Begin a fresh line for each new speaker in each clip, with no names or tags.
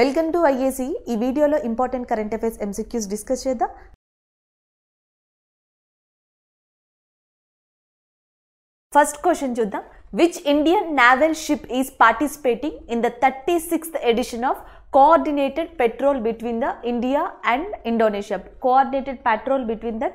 Welcome to IAC ఈ వీడియోలో important current affairs MCQs discuss చేద్దాం ఫస్ట్ క్వశ్చన్ చూద్దాం which Indian naval ship is participating in the thirty sixth edition of coordinated patrol between the India and Indonesia coordinated patrol between the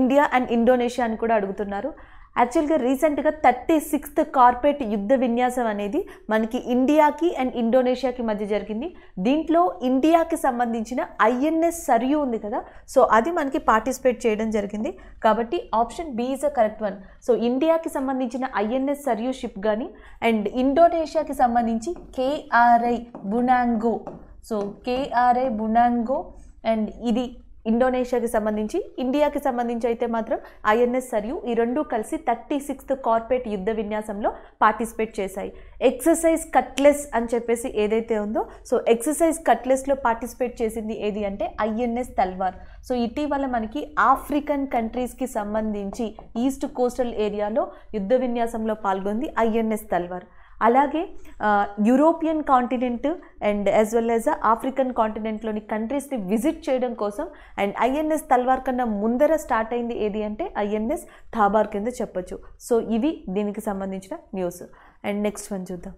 India and Indonesia అని కూడా అడుగుతున్నారు యాక్చువల్గా రీసెంట్గా thirty sixth carpet యుద్ధ విన్యాసం అనేది మనకి ఇండియాకి అండ్ ఇండోనేషియాకి మధ్య జరిగింది దీంట్లో ఇండియాకి సంబంధించిన ఐఎన్ఎస్ సర్యూ ఉంది కదా సో అది మనకి పార్టిసిపేట్ చేయడం జరిగింది కాబట్టి option B is a correct one so ఇండియాకి సంబంధించిన ఐఎన్ఎస్ సర్యూ షిప్ కానీ అండ్ ఇండోనేషియాకి సంబంధించి కేఆర్ఐ బునాంగో సో కేఆర్ఐ బునాంగో అండ్ ఇది ఇండోనేషియాకి సంబంధించి ఇండియాకి సంబంధించి అయితే మాత్రం ఐఎన్ఎస్ సరియు ఈ రెండు కలిసి థర్టీ సిక్స్త్ కార్పొరేట్ యుద్ధ విన్యాసంలో పార్టిసిపేట్ చేశాయి ఎక్సర్సైజ్ కట్లెస్ అని చెప్పేసి ఏదైతే ఉందో సో ఎక్సర్సైజ్ కట్లెస్లో పార్టిసిపేట్ చేసింది ఏది అంటే ఐఎన్ఎస్ తల్వార్ సో ఇటీవల మనకి ఆఫ్రికన్ కంట్రీస్కి సంబంధించి ఈస్ట్ కోస్టల్ ఏరియాలో యుద్ధ విన్యాసంలో పాల్గొంది ఐఎన్ఎస్ తల్వార్ అలాగే European continent and as well as African కాంటినెంట్లోని కంట్రీస్ని విజిట్ చేయడం కోసం అండ్ ఐఎన్ఎస్ తల్వార్ కన్నా ముందర స్టార్ట్ అయింది ఏది అంటే ఐఎన్ఎస్ థాబార్ కింద చెప్పొచ్చు సో ఇవి దీనికి సంబంధించిన న్యూస్ అండ్ నెక్స్ట్ వన్ చూద్దాం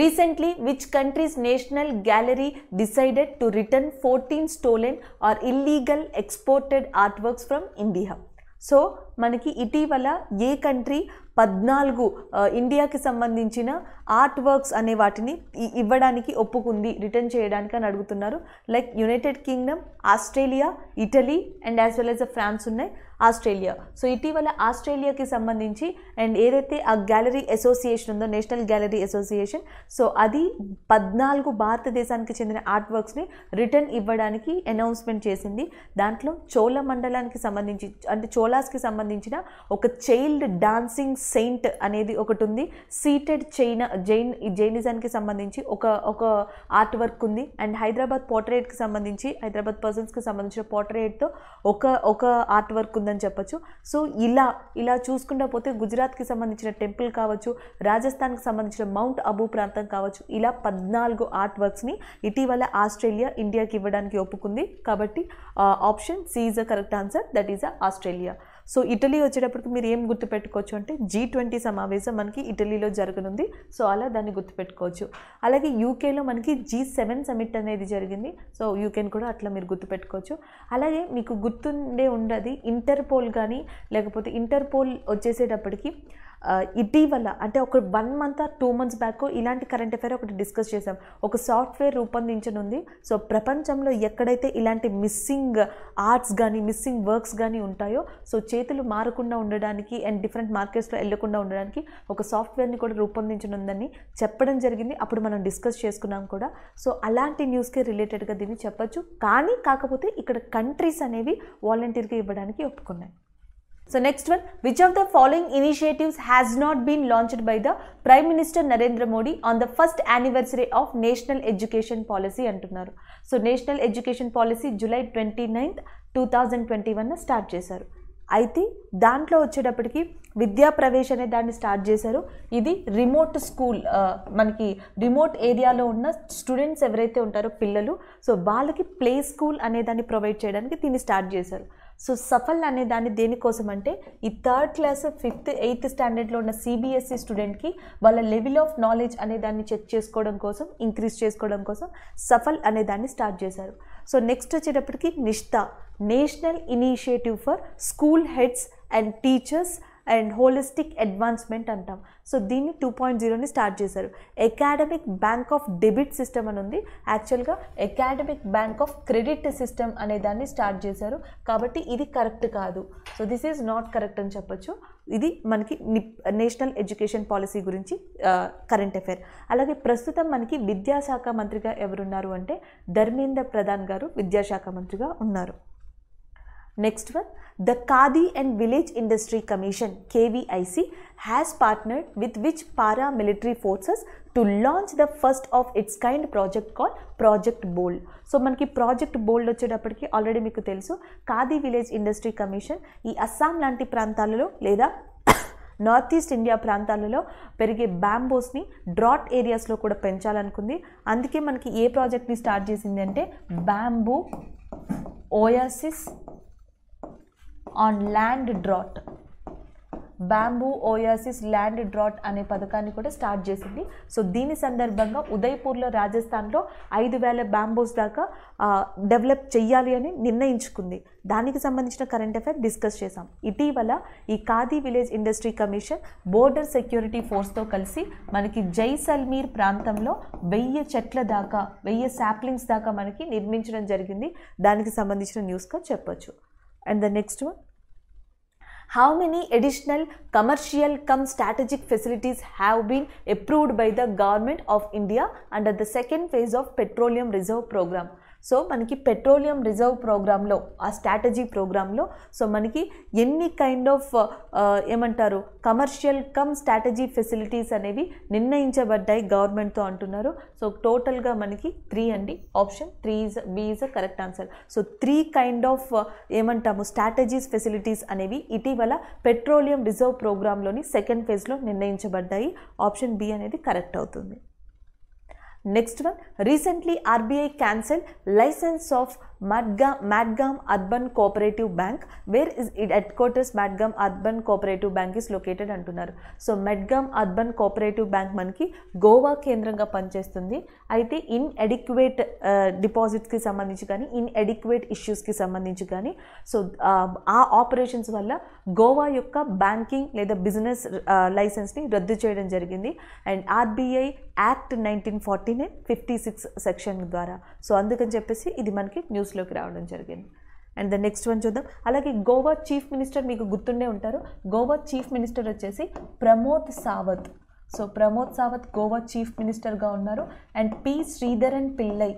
recently which countries national gallery decided to return fourteen stolen or illegal exported art works from India so మనకి ఇటీవల ఏ కంట్రీ పద్నాలుగు ఇండియాకి సంబంధించిన ఆర్ట్ వర్క్స్ అనే వాటిని ఇవ్వడానికి ఒప్పుకుంది రిటర్న్ చేయడానికి అని అడుగుతున్నారు like United Kingdom Australia Italy and as well as France ఉన్నాయి ఆస్ట్రేలియా సో ఇటీవల ఆస్ట్రేలియాకి సంబంధించి అండ్ ఏదైతే ఆ గ్యాలరీ అసోసియేషన్ ఉందో నేషనల్ గ్యాలరీ అసోసియేషన్ సో అది పద్నాలుగు భారతదేశానికి చెందిన ఆర్ట్ వర్క్స్ని రిటర్న్ ఇవ్వడానికి అనౌన్స్మెంట్ చేసింది దాంట్లో చోళ మండలానికి సంబంధించి అంటే చోళాస్కి సంబంధించిన ఒక చైల్డ్ డాన్సింగ్ సెయింట్ అనేది ఒకటి ఉంది సీటెడ్ చైనా జైన్ జైనిజానికి సంబంధించి ఒక ఒక ఆర్ట్ వర్క్ ఉంది అండ్ హైదరాబాద్ పోర్ట్రేట్కి సంబంధించి హైదరాబాద్ పర్సన్స్కి సంబంధించిన పోర్ట్రేట్తో ఒక ఒక ఆర్ట్ వర్క్ ఉంది ఉందని చెప్పొచ్చు సో ఇలా ఇలా చూసుకుంటా పోతే గుజరాత్కి సంబంధించిన టెంపుల్ కావచ్చు రాజస్థాన్కి సంబంధించిన మౌంట్ అబూ ప్రాంతం కావచ్చు ఇలా పద్నాలుగు ఆర్ట్ వర్క్స్ని ఇటీవల ఆస్ట్రేలియా ఇండియాకి ఇవ్వడానికి ఒప్పుకుంది కాబట్టి option C a correct answer that is Australia so Italy వచ్చేటప్పటికి మీరు ఏం గుర్తుపెట్టుకోవచ్చు అంటే జీ ట్వంటీ సమావేశం మనకి ఇటలీలో జరగనుంది సో అలా దాన్ని గుర్తుపెట్టుకోవచ్చు అలాగే యూకేలో మనకి జీ సెవెన్ సమిట్ అనేది జరిగింది సో యూకేని కూడా అట్లా మీరు గుర్తుపెట్టుకోవచ్చు అలాగే మీకు గుర్తుండే ఉండదు ఇంటర్పోల్ కానీ లేకపోతే ఇంటర్పోల్ వచ్చేసేటప్పటికి ఇటీవల అంటే ఒక one month or two months back ఇలాంటి కరెంట్ అఫైర్ ఒకటి డిస్కస్ చేసాం ఒక సాఫ్ట్వేర్ రూపొందించనుంది సో ప్రపంచంలో ఎక్కడైతే ఇలాంటి మిస్సింగ్ ఆర్ట్స్ కానీ మిస్సింగ్ వర్క్స్ కానీ ఉంటాయో సో చేతులు మారకుండా ఉండడానికి అండ్ డిఫరెంట్ మార్కెట్స్లో వెళ్ళకుండా ఉండడానికి ఒక సాఫ్ట్వేర్ని కూడా రూపొందించనుందని చెప్పడం జరిగింది అప్పుడు మనం డిస్కస్ చేసుకున్నాం కూడా సో అలాంటి న్యూస్కి రిలేటెడ్గా దీన్ని చెప్పచ్చు కానీ కాకపోతే ఇక్కడ కంట్రీస్ అనేవి వాలంటీర్గా ఇవ్వడానికి ఒప్పుకున్నాయి so next one which of the following initiatives has not been launched by the prime minister Narendra Modi on the first anniversary of national education policy అంటున్నారు so national education policy July twenty ninth two thousand twenty one start చేశారు అయితే దాంట్లో వచ్చేటప్పటికి విద్యా ప్రవేశ్ అనే దాన్ని start చేశారు ఇది రిమోట్ స్కూల్ మనకి రిమోట్ ఏరియాలో ఉన్న స్టూడెంట్స్ ఎవరైతే ఉంటారో పిల్లలు సో వాళ్ళకి ప్లే స్కూల్ అనే దాన్ని ప్రొవైడ్ చేయడానికి దీన్ని స్టార్ట్ చేశారు సో సఫల్ అనే దాన్ని దేనికోసం అంటే ఈ థర్డ్ క్లాస్ ఫిఫ్త్ ఎయిత్ స్టాండర్డ్లో ఉన్న సిబిఎస్ఈ e స్టూడెంట్కి వాళ్ళ లెవెల్ ఆఫ్ నాలెడ్జ్ అనే దాన్ని చెక్ చేసుకోవడం కోసం ఇంక్రీజ్ చేసుకోవడం కోసం సఫల్ అనే దాన్ని స్టార్ట్ చేశారు సో నెక్స్ట్ వచ్చేటప్పటికి Nishtha national initiative for school heads and teachers and holistic advancement అంటాం సో దీన్ని టూ పాయింట్ జీరోని స్టార్ట్ చేశారు academic bank of debit system అని ఉంది యాక్చువల్గా academic bank of credit system అనే దాన్ని స్టార్ట్ చేశారు కాబట్టి ఇది కరెక్ట్ కాదు so this is not correct అని చెప్పొచ్చు ఇది మనకి నేషనల్ ఎడ్యుకేషన్ పాలసీ గురించి కరెంట్ అఫైర్ అలాగే ప్రస్తుతం మనకి విద్యాశాఖ మంత్రిగా ఎవరున్నారు అంటే ధర్మేంద్ర ప్రధాన్ గారు విద్యాశాఖ మంత్రిగా ఉన్నారు next one the Khadi and village industry commission KVIC has partnered with which para military forces to launch the first of its kind project call project bold so మనకి ప్రాజెక్ట్ బోల్డ్ వచ్చేటప్పటికి ఆల్రెడీ మీకు తెలుసు ఖాదీ విలేజ్ ఇండస్ట్రీ కమిషన్ ఈ అస్సాం లాంటి ప్రాంతాలలో లేదా north east India ప్రాంతాలలో పెరిగే బ్యాంబోస్ని డ్రాట్ ఏరియాస్లో కూడా పెంచాలనుకుంది అందుకే మనకి ఏ ప్రాజెక్ట్ని స్టార్ట్ చేసింది అంటే bamboo oasis on land drought bamboo oasis land drought అనే పథకాన్ని కూడా స్టార్ట్ చేసింది సో దీని సందర్భంగా ఉదయ్పూర్లో రాజస్థాన్లో ఐదు వేల బ్యాంబోస్ దాకా డెవలప్ చేయాలి అని నిర్ణయించుకుంది దానికి సంబంధించిన కరెంట్ అఫైర్ డిస్కస్ చేశాం ఇటీవల ఈ Khadi village industry commission border security ఫోర్స్తో కలిసి మనకి జైసల్మీర్ ప్రాంతంలో వెయ్యి చెట్ల దాకా వెయ్యి శాప్లింగ్స్ దాకా మనకి నిర్మించడం జరిగింది దానికి సంబంధించిన న్యూస్గా చెప్పొచ్చు And the next one, how many additional commercial cum strategic facilities have been approved by the government of India under the second phase of petroleum reserve program? So మనకి పెట్రోలియం రిజర్వ్ ప్రోగ్రాంలో ఆ స్ట్రాటజీ ప్రోగ్రాంలో so మనకి ఎన్ని kind of uh, uh, ఏమంటారు commercial cum strategy facilities అనేవి నిర్ణయించబడ్డాయి గవర్నమెంట్తో అంటున్నారు సో టోటల్గా మనకి త్రీ అండి option three is B is correct answer so three kind of ఏమంటాము స్ట్రాటజీస్ ఫెసిలిటీస్ అనేవి ఇటీవల పెట్రోలియం రిజర్వ్ ప్రోగ్రాంలోని సెకండ్ ఫేజ్లో నిర్ణయించబడ్డాయి ఆప్షన్ బి అనేది కరెక్ట్ అవుతుంది Next one, recently RBI cancelled license of Madgam, Madgam Urban Cooperative Bank. Where is it headquarters Madgam Urban Cooperative bank is located అంటున్నారు so Madgam urban cooperative bank మనకి గోవా కేంద్రంగా పనిచేస్తుంది అయితే ఇన్ ఎడిక్యువేట్ డిపాజిట్స్కి సంబంధించి కానీ ఇన్ ఎడిక్యువేట్ ఇష్యూస్కి సంబంధించి కానీ సో uh, ఆ ఆపరేషన్స్ వల్ల గోవా యొక్క బ్యాంకింగ్ లేదా బిజినెస్ లైసెన్స్ని uh, రద్దు చేయడం జరిగింది and RBI act nineteen forty nine fifty six section ద్వారా సో అందుకని చెప్పేసి ఇది మనకి న్యూస్ ప్లేస్లోకి రావడం జరిగింది అండ్ ద నెక్స్ట్ వన్ చూద్దాం అలాగే గోవా చీఫ్ మినిస్టర్ మీకు గుర్తుండే ఉంటారు గోవా చీఫ్ మినిస్టర్ వచ్చేసి ప్రమోద్ సావత్ సో ప్రమోద్ సావత్ గోవా చీఫ్ మినిస్టర్గా ఉన్నారు అండ్ పి శ్రీధరన్ పిల్లై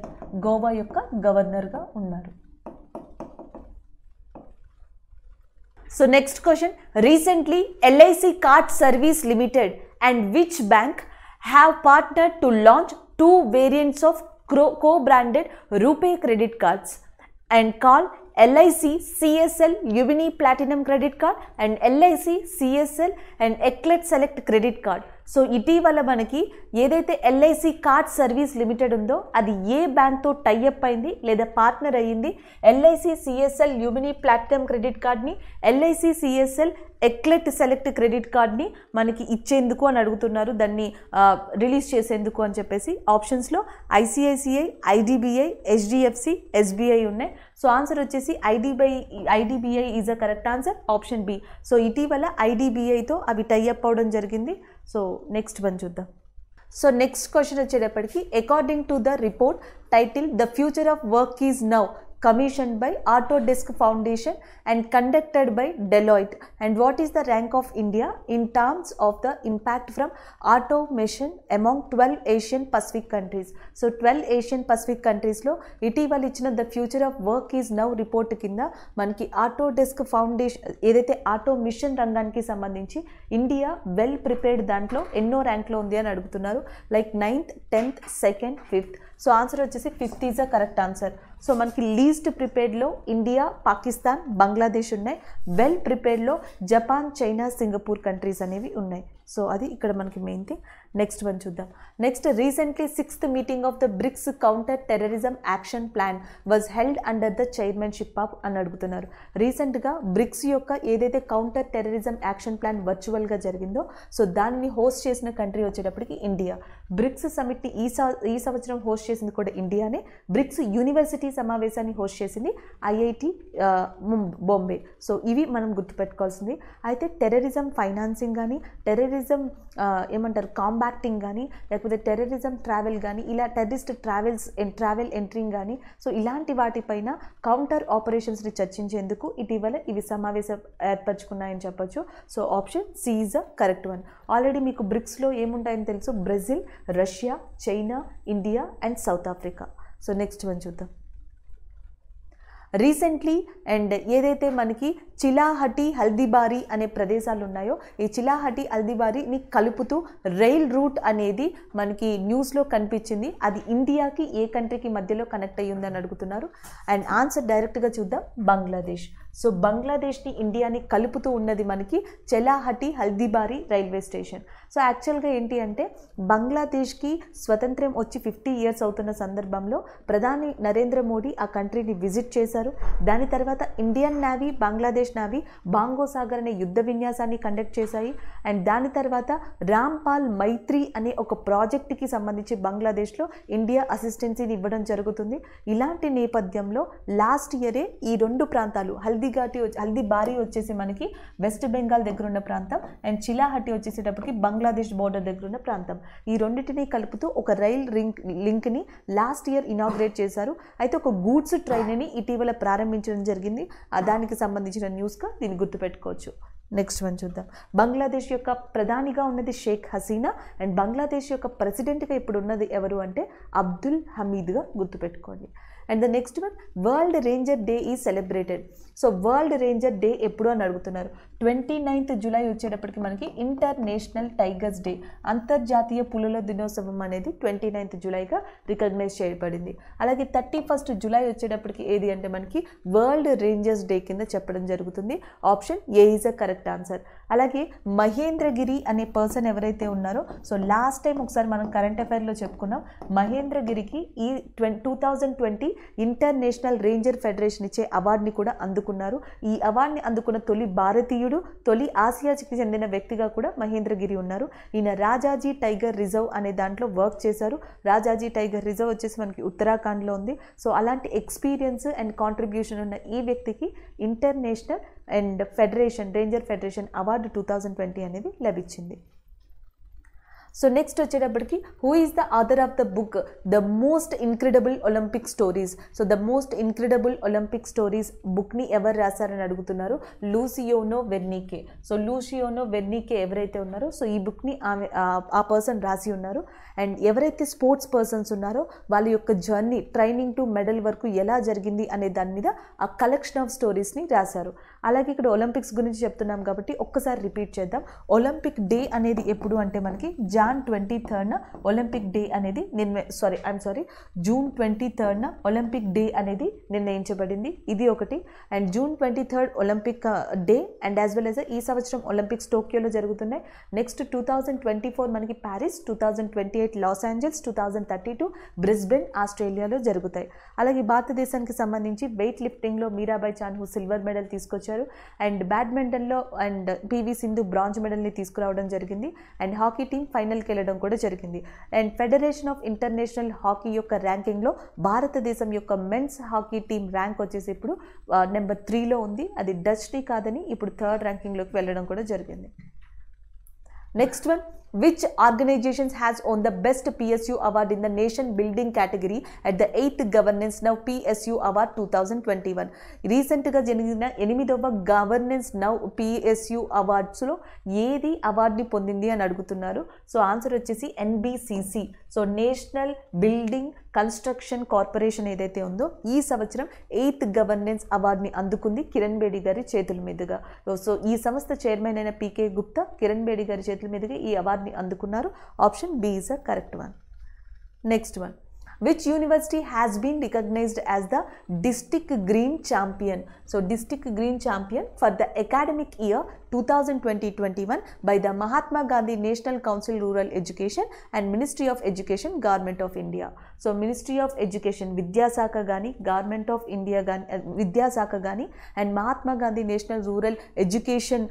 గోవా యొక్క గవర్నర్గా ఉన్నారు so next question recently LIC card service limited and which bank have partner to launch two variants of co co branded RuPay credit cards and call LIC CSL Ubini Platinum Credit Card and LIC CSL and Eclat Select Credit Card. So ఇటీవల మనకి ఏదైతే LIC card service limited ఉందో అది ఏ బ్యాంక్తో tie up అయింది లేదా partner అయ్యింది LIC CSL యూమినీ platform credit కార్డ్ని LIC CSL eclat select credit కార్డ్ని మనకి ఇచ్చేందుకు అని అడుగుతున్నారు దాన్ని రిలీజ్ చేసేందుకు అని చెప్పేసి ఆప్షన్స్లో ఐసిఐసిఐ ఐడిబిఐ హెచ్డిఎఫ్సి ఎస్బీఐ ఉన్నాయి సో ఆన్సర్ వచ్చేసి IDBI IDBI is a correct answer option B so ఇటీవల ఐడిబిఐతో అవి టైఅప్ అవ్వడం జరిగింది సో నెక్స్ట్ వన్ చూద్దాం సో నెక్స్ట్ క్వశ్చన్ వచ్చేటప్పటికి according to the report title the future of work is now commissioned by Autodesk Foundation and conducted by Deloitte and what is the rank of India in terms of the impact from automation among 12 Asian Pacific countries. So 12 Asian Pacific countries లో ఇటీవల ఇచ్చిన the future of work is now report కింద మనకి Autodesk foundation ఏదైతే automation రంగానికి సంబంధించి India well prepared దాంట్లో ఎన్నో ర్యాంక్లో ఉంది అని అడుగుతున్నారు like ninth tenth second fifth so answer వచ్చేసి fifth is a correct answer so మనకి లీస్ట్ ప్రిపేర్డ్లో ఇండియా పాకిస్తాన్ బంగ్లాదేశ్ ఉన్నాయి వెల్ ప్రిపేర్డ్లో జపాన్ చైనా సింగపూర్ కంట్రీస్ అనేవి ఉన్నాయి సో అది ఇక్కడ మనకి మెయిన్ థింగ్ నెక్స్ట్ వన్ చూద్దాం next recently sixth meeting of the BRICS counter terrorism action plan was held under the చైర్మన్షిప్ ఆఫ్ అని అడుగుతున్నారు రీసెంట్గా బ్రిక్స్ యొక్క ఏదైతే కౌంటర్ టెర్రరిజం యాక్షన్ ప్లాన్ వర్చువల్గా జరిగిందో సో దాన్ని హోస్ట్ చేసిన కంట్రీ వచ్చేటప్పటికి ఇండియా బ్రిక్స్ సమిట్ని ఈ ఈ సంవత్సరం హోస్ట్ చేసింది కూడా ఇండియానే బ్రిక్స్ యూనివర్సిటీ సమావేశాన్ని హోస్ట్ చేసింది ఐఐటి బాంబే సో ఇవి మనం గుర్తుపెట్టుకోవాల్సింది అయితే టెర్రరిజం ఫైనాన్సింగ్ కానీ టెర్రరిజం ఏమంటారు కాంబా కాంపాక్టింగ్ కానీ లేకపోతే టెర్రరిజం ట్రావెల్ కానీ ఇలా టెర్రిస్ట్ ట్రావెల్స్ ట్రావెల్ ఎంట్రింగ్ కానీ సో ఇలాంటి వాటిపైన కౌంటర్ ఆపరేషన్స్ని చర్చించేందుకు ఇటీవల ఇవి సమావేశం ఏర్పరచుకున్నాయని చెప్పొచ్చు so option C is a correct one already మీకు బ్రిక్స్లో ఏముంటాయని తెలుసు Brazil Russia China India and South Africa so next one చూద్దాం రీసెంట్లీ అండ్ ఏదైతే మనకి చిలాహటి హల్దీబారి అనే ప్రదేశాలు ఉన్నాయో ఈ చిలాహటి హల్దీబారిని కలుపుతూ రైల్ రూట్ అనేది మనకి న్యూస్లో కనిపించింది అది ఇండియాకి ఏ కంట్రీకి మధ్యలో కనెక్ట్ అయ్యిందని అడుగుతున్నారు అండ్ ఆన్సర్ డైరెక్ట్గా చూద్దాం బంగ్లాదేశ్ సో బంగ్లాదేశ్ని ఇండియాని కలుపుతూ ఉన్నది మనకి Chilahati Haldibari railway station so యాక్చువల్గా ఏంటి అంటే బంగ్లాదేశ్కి స్వతంత్రం వచ్చి ఫిఫ్టీ ఇయర్స్ అవుతున్న సందర్భంలో ప్రధాని నరేంద్ర మోడీ ఆ కంట్రీని విజిట్ చేశారు దాని తర్వాత Indian navy Bangladesh navy Bongo Sagar అనే యుద్ధ విన్యాసాన్ని కండక్ట్ చేశాయి అండ్ దాని తర్వాత పాల్ మైత్రి అనే ఒక ప్రాజెక్ట్కి సంబంధించి బంగ్లాదేశ్లో ఇండియా అసిస్టెన్సీని ఇవ్వడం జరుగుతుంది ఇలాంటి నేపథ్యంలో లాస్ట్ ఇయరే ఈ రెండు ప్రాంతాలు హల్దీ హల్దీ ఘాటి హల్దీ బారీ వచ్చేసి మనకి వెస్ట్ బెంగాల్ దగ్గర ఉన్న ప్రాంతం అండ్ చిలాహట్టి వచ్చేసేటప్పటికి బంగ్లాదేశ్ బోర్డర్ దగ్గర ఉన్న ప్రాంతం ఈ రెండింటిని కలుపుతూ ఒక రైల్ రింక్ లింక్ని లాస్ట్ ఇయర్ ఇనాగ్రేట్ చేశారు అయితే ఒక గూడ్స్ ట్రైన్ని ఇటీవల ప్రారంభించడం జరిగింది దానికి సంబంధించిన న్యూస్గా దీన్ని గుర్తుపెట్టుకోవచ్చు నెక్స్ట్ వన్ చూద్దాం బంగ్లాదేశ్ యొక్క ప్రధానిగా ఉన్నది షేక్ హసీనా అండ్ బంగ్లాదేశ్ యొక్క ప్రెసిడెంట్గా ఇప్పుడు ఉన్నది ఎవరు అంటే అబ్దుల్ హమీద్గా గుర్తుపెట్టుకోండి and the next one world ranger day is celebrated so world ranger day ఎప్పుడు అని అడుగుతున్నారు ట్వంటీ నైన్త్ జూలై వచ్చేటప్పటికి మనకి ఇంటర్నేషనల్ టైగర్స్ డే అంతర్జాతీయ పులుల దినోత్సవం అనేది ట్వంటీ నైన్త్ జూలైగా రికగ్నైజ్ చేయబడింది అలాగే థర్టీ ఫస్ట్ జూలై వచ్చేటప్పటికి ఏది అంటే మనకి వరల్డ్ రేంజర్స్ డే కింద చెప్పడం జరుగుతుంది option A is a correct answer అలాగే మహేంద్రగిరి అనే పర్సన్ ఎవరైతే ఉన్నారో సో లాస్ట్ టైం ఒకసారి మనం కరెంట్ అఫైర్లో చెప్పుకున్నాం మహేంద్రగిరికి ఈ twenty two thousand twenty international ranger federation ఇచ్చే అవార్డుని కూడా అందుకు అందుకున్నారు ఈ అవార్డుని అందుకున్న తొలి భారతీయుడు తొలి ఆసియాకి చెందిన వ్యక్తిగా కూడా మహేంద్రగిరి ఉన్నారు ఈయన రాజాజీ టైగర్ రిజర్వ్ అనే దాంట్లో వర్క్ చేశారు రాజాజీ టైగర్ రిజర్వ్ వచ్చేసి మనకి ఉత్తరాఖండ్లో ఉంది సో అలాంటి ఎక్స్పీరియన్స్ అండ్ కాంట్రిబ్యూషన్ ఉన్న ఈ వ్యక్తికి international and federation ranger federation award two thousand twenty అనేది లభించింది సో నెక్స్ట్ వచ్చేటప్పటికి who is the author of the book the most incredible Olympic stories so the most incredible Olympic stories బుక్ని ఎవరు రాశారని అడుగుతున్నారు లూసియోనో వెర్నీకే so లూసియోనో వెర్నీకే ఎవరైతే ఉన్నారో సో ఈ బుక్ని ఆమె ఆ పర్సన్ రాసి ఉన్నారు అండ్ ఎవరైతే స్పోర్ట్స్ పర్సన్స్ ఉన్నారో వాళ్ళ యొక్క జర్నీ ట్రైనింగ్ టు మెడల్ వరకు ఎలా జరిగింది అనే దాని మీద ఆ కలెక్షన్ ఆఫ్ స్టోరీస్ని రాశారు అలాగే ఇక్కడ ఒలింపిక్స్ గురించి చెప్తున్నాం కాబట్టి ఒక్కసారి రిపీట్ చేద్దాం ఒలింపిక్ డే అనేది ఎప్పుడు అంటే మనకి జా జాన్ ట్వంటీ థర్డ్న ఒలింపిక్ డే అనేది నిర్ణయ sorry I'm sorry June twenty థర్డ్న ఒలింపిక్ డే అనేది నిర్ణయించబడింది ఇది ఒకటి and June twenty third Olympic day and as well as ఈ సంవత్సరం ఒలింపిక్స్ టోక్యోలో జరుగుతున్నాయి next two thousand twenty four మనకి Paris two thousand twenty eight Los Angeles two thousand thirty two Brisbane ఆస్ట్రేలియాలో జరుగుతాయి అలాగే భారతదేశానికి సంబంధించి వెయిట్ లిఫ్టింగ్లో మీరాబాయ్ చాన్హు సిల్వర్ మెడల్ తీసుకొచ్చారు and బ్యాడ్మింటన్లో and PV Sindhu bronze మెడల్ని తీసుకురావడం జరిగింది అండ్ హాకీ టీం ఫైనల్ వెళ్ళడం కూడా జరిగింది and federation of international hockey యొక్క ర్యాంకింగ్లో భారతదేశం యొక్క మెన్స్ హాకీ టీం ర్యాంక్ వచ్చేసి ఇప్పుడు నెంబర్ త్రీలో ఉంది అది డచ్ని కాదని ఇప్పుడు థర్డ్ ర్యాంకింగ్లోకి వెళ్ళడం కూడా జరిగింది next one which organizations has won the best PSU award in the nation building category at the eighth governance now PSU award two thousand twenty one రీసెంట్గా జరిగిన ఎనిమిదవ గవర్నెన్స్ నవ్ పిఎస్యు అవార్డ్స్లో ఏది అవార్డుని పొందింది అని అడుగుతున్నారు సో ఆన్సర్ వచ్చేసి NBCC so national building construction corporation ఏదైతే ఉందో ఈ సంవత్సరం ఎయిత్ గవర్నెన్స్ అవార్డుని అందుకుంది కిరణ్ బేడి గారి చేతుల మీదుగా సో ఈ సంస్థ చైర్మన్ అయిన పీకే గుప్తా కిరణ్ బేడి గారి చేతుల మీదుగా ఈ అవార్డు స్థానాన్ని అందుకున్నారు option B is a correct one next one which university has been recognised as the district green champion so district green champion for the academic year 2020-21 by the Mahatma Gandhi National Council Rural Education and Ministry of Education Government of India. So Ministry of Education విద్యాశాఖ కానీ government of India కానీ విద్యాశాఖ కానీ and Mahatma Gandhi national rural education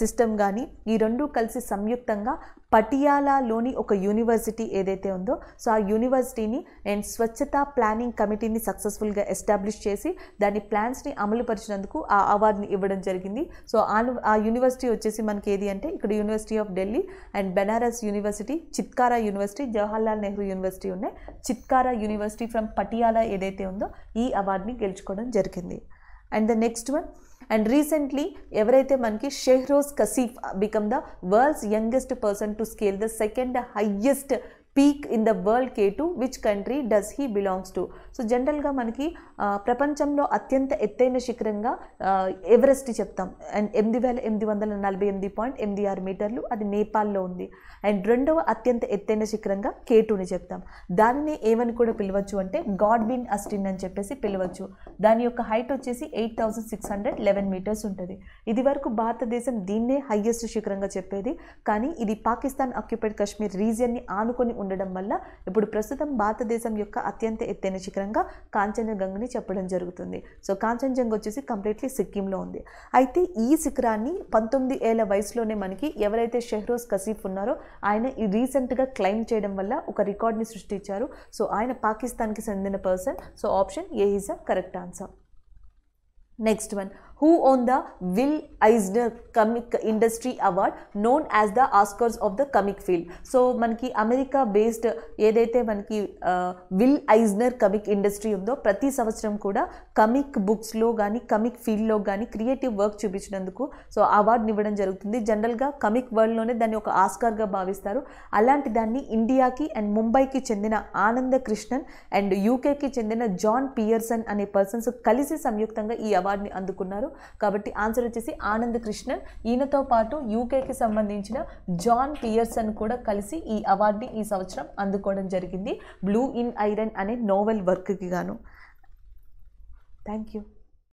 system కానీ ఈ రెండు కలిసి సంయుక్తంగా పటియాలాలోని ఒక యూనివర్సిటీ ఏదైతే ఉందో సో ఆ యూనివర్సిటీని అండ్ స్వచ్ఛత ప్లానింగ్ కమిటీని సక్సెస్ఫుల్గా ఎస్టాబ్లిష్ చేసి దాని ప్లాన్స్ని అమలుపరిచినందుకు ఆ అవార్డుని ఇవ్వడం జరిగింది సో ఆ యూనివర్సిటీ వచ్చేసి మనకి ఏది అంటే ఇక్కడ university of Delhi and Banaras university Chitkara university Jawaharlal Nehru university ఉన్నాయి చిత్కారా యూనివర్సిటీ ఫ్రమ్ పటియాలా ఏదైతే ఉందో ఈ అవార్డుని గెలుచుకోవడం జరిగింది and the next one and recently ఎవరైతే మనకి Shehroze Kashif become the world's youngest person to scale the second highest peak in the world K two which country does he belongs to so జనరల్గా మనకి ప్రపంచంలో అత్యంత ఎత్తైన శిఖరంగా ఎవరెస్ట్ చెప్తాం అండ్ ఎనిమిది వేల ఎనిమిది వందల నలభై ఎనిమిది పాయింట్ ఎనిమిది ఆరు మీటర్లు అది నేపాల్లో ఉంది అండ్ రెండవ అత్యంత ఎత్తైన శిఖరంగా కేటుని చెప్తాం దానిని ఏమని కూడా పిలవచ్చు అంటే గాడ్బిన్ అస్టిన్ అని చెప్పేసి పిలవచ్చు దాని యొక్క హైట్ వచ్చేసి eight thousand six hundred eleven metres ఉంటుంది ఇది వరకు భారతదేశం దీన్నే హయ్యెస్ట్ శిఖరంగా చెప్పేది కానీ ఇది పాకిస్తాన్ ఆక్యుపైడ్ కశ్మీర్ రీజియన్ని ఆనుకొని ఉండడం వల్ల ఇప్పుడు ప్రస్తుతం భారతదేశం యొక్క అత్యంత ఎత్తైన శిఖరం పరంగా కాంచనగంగని చెప్పడం జరుగుతుంది సో కాంచనజంగ వచ్చేసి కంప్లీట్లీ సిక్కింలో ఉంది అయితే ఈ శిఖరాన్ని పంతొమ్మిది ఏళ్ళ వయసులోనే మనకి ఎవరైతే షెహ్రోజ్ కసీఫ్ ఉన్నారో ఆయన ఈ రీసెంట్గా క్లైమ్ చేయడం వల్ల ఒక రికార్డ్ని సృష్టించారు సో ఆయన పాకిస్తాన్కి చెందిన person so option A is a correct answer next one who won the Will Eisner comic industry award known as the Oscars of the comic field so మనకి అమెరికా బేస్డ్ ఏదైతే మనకి విల్ ఐజ్నర్ కమిక్ ఇండస్ట్రీ ఉందో ప్రతి సంవత్సరం కూడా comic బుక్స్లో కానీ comic ఫీల్డ్లో కానీ క్రియేటివ్ వర్క్ చూపించినందుకు సో అవార్డుని ఇవ్వడం జరుగుతుంది జనరల్గా కమిక్ వరల్డ్లోనే దాన్ని ఒక ఆస్కార్గా భావిస్తారు అలాంటి దాన్ని ఇండియాకి అండ్ ముంబైకి చెందిన ఆనంద కృష్ణన్ అండ్ యూకేకి చెందిన జాన్ పియర్సన్ అనే పర్సన్స్ కలిసి సంయుక్తంగా ఈ అవార్డుని అందుకున్నారు చేశారు కాబట్టి ఆన్సర్ వచ్చేసి ఆనంద్ కృష్ణన్ ఈయనతో పాటు యూకేకి సంబంధించిన జాన్ పియర్సన్ కూడా కలిసి ఈ అవార్డుని ఈ సంవత్సరం అందుకోవడం జరిగింది బ్లూ ఇన్ ఐరన్ అనే నోవెల్ వర్క్కి గాను థ్యాంక్ యూ